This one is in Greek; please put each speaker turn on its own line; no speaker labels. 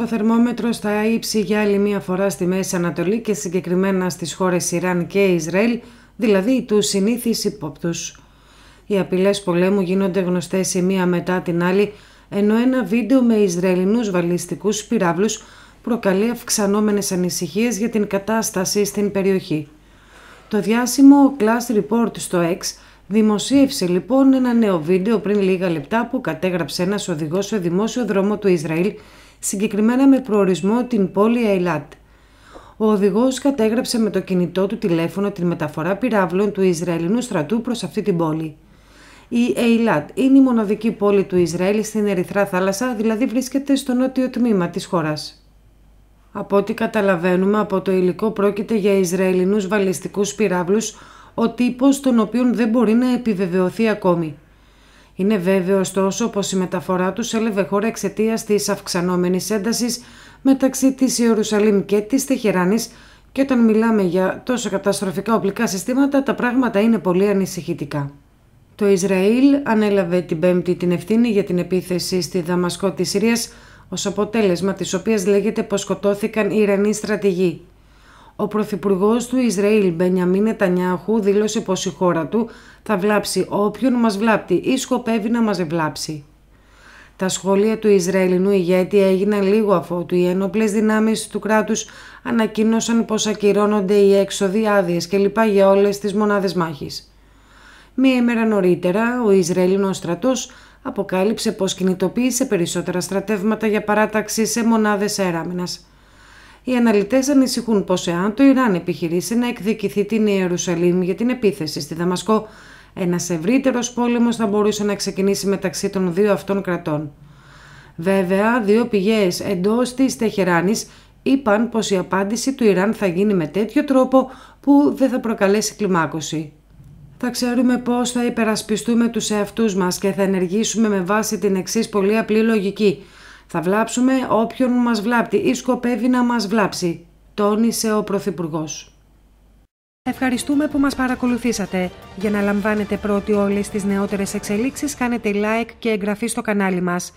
Το θερμόμετρο στα ύψη για άλλη μία φορά στη Μέση Ανατολή και συγκεκριμένα στις χώρες Ιράν και Ισραήλ, δηλαδή του συνήθεις υπόπτους. Οι απειλές πολέμου γίνονται γνωστές η μία μετά την άλλη, ενώ ένα βίντεο με Ισραηλινούς βαλιστικούς πυράβλους προκαλεί αυξανόμενες ανησυχίες για την κατάσταση στην περιοχή. Το διάσημο Class Report στο X δημοσίευσε λοιπόν ένα νέο βίντεο πριν λίγα λεπτά που κατέγραψε ένας οδηγός σε δημόσιο δρόμο του Ισραήλ συγκεκριμένα με προορισμό την πόλη Αιλάτ. Ο οδηγός κατέγραψε με το κινητό του τηλέφωνο την μεταφορά πυράβλων του Ισραηλινού στρατού προς αυτή την πόλη. Η Αιλάτ είναι η μοναδική πόλη του Ισραήλ στην Ερυθρά θάλασσα, δηλαδή βρίσκεται στο νότιο τμήμα της χώρας. Από ό,τι καταλαβαίνουμε από το υλικό πρόκειται για Ισραηλινούς βαλιστικούς πυράβλους, ο τύπος των οποίων δεν μπορεί να επιβεβαιωθεί ακόμη. Είναι βέβαιος ωστόσο πως η μεταφορά τους έλευε χώρα εξαιτίας της αυξανόμενης έντασης μεταξύ της Ιερουσαλήμ και της Τεχεράνης και όταν μιλάμε για τόσο καταστροφικά οπλικά συστήματα τα πράγματα είναι πολύ ανησυχητικά. Το Ισραήλ ανέλαβε την Πέμπτη την ευθύνη για την επίθεση στη Δαμασκό της Συρίας ως αποτέλεσμα της οποίας λέγεται πως σκοτώθηκαν οι Ιρανοί στρατηγοί. Ο Πρωθυπουργός του Ισραήλ, Μπενιαμίν Νετανιάχου, δήλωσε πως η χώρα του θα βλάψει όποιον μας βλάπτει ή σκοπεύει να μας βλάψει. Τα σχόλια του Ισραηλινού ηγέτη έγιναν λίγο αφότου οι ένοπλες δυνάμεις του κράτους ανακοίνωσαν πως ακυρώνονται οι έξοδοι, άδειες κλπ. για όλες τις μονάδες μάχης. Μία ημέρα νωρίτερα, ο Ισραηλινός στρατός αποκάλυψε πως κινητοποίησε περισσότερα στρατεύματα για παράταξη σε μονάδες αεράμενας οι αναλυτές ανησυχούν πως εάν το Ιράν επιχειρήσει να εκδικηθεί την Ιερουσαλήμ για την επίθεση στη Δαμασκό, ένας ευρύτερος πόλεμος θα μπορούσε να ξεκινήσει μεταξύ των δύο αυτών κρατών. Βέβαια, δύο πηγές εντός της Τεχεράνης είπαν πως η απάντηση του Ιράν θα γίνει με τέτοιο τρόπο που δεν θα προκαλέσει κλιμάκωση. Θα ξέρουμε πώ θα υπερασπιστούμε τους εαυτούς μας και θα ενεργήσουμε με βάση την εξής πολύ απλή λογική – θα βλάψουμε όποιον μας βλάπτει ή σκοπεύει να μας βλάψει, τόνισε ο Πρωθυπουργός. Ευχαριστούμε που μας παρακολουθήσατε. Για να λαμβάνετε πρώτοι όλες τις νεότερες εξελίξεις κάνετε like και εγγραφή στο κανάλι μας.